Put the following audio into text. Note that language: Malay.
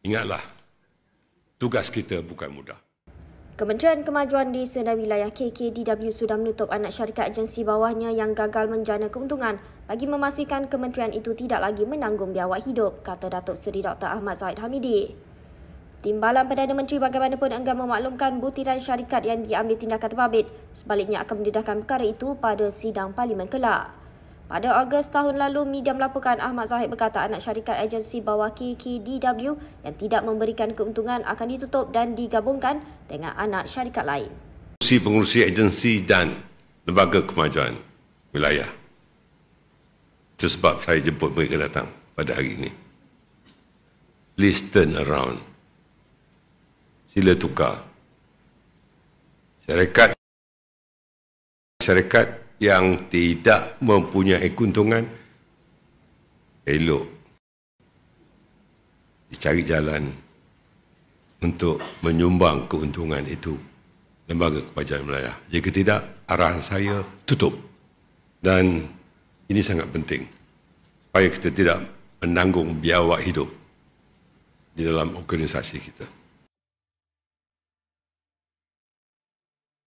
Ingatlah, tugas kita bukan mudah. Kementerian Kemajuan di dan Wilayah KKDW sudah menutup anak syarikat agensi bawahnya yang gagal menjana keuntungan bagi memastikan kementerian itu tidak lagi menanggung biaya hidup, kata Datuk Seri Dr. Ahmad Zaid Hamidi. Timbalan Perdana Menteri bagaimanapun enggan memaklumkan butiran syarikat yang diambil tindakan terbabit sebaliknya akan mendedahkan perkara itu pada sidang parlimen kelak. Pada Ogos tahun lalu, media melaporkan Ahmad Zahid berkata anak syarikat agensi bawah KKDW yang tidak memberikan keuntungan akan ditutup dan digabungkan dengan anak syarikat lain. Si pengurusi agensi dan lembaga kemajuan wilayah. Itu sebab saya jemput mereka datang pada hari ini. Please turn around. Sila tukar. Syarikat syarikat yang tidak mempunyai keuntungan elok dicari jalan untuk menyumbang keuntungan itu lembaga Kebajikan wilayah. Jika tidak, arahan saya tutup. Dan ini sangat penting supaya kita tidak menanggung biawak hidup di dalam organisasi kita.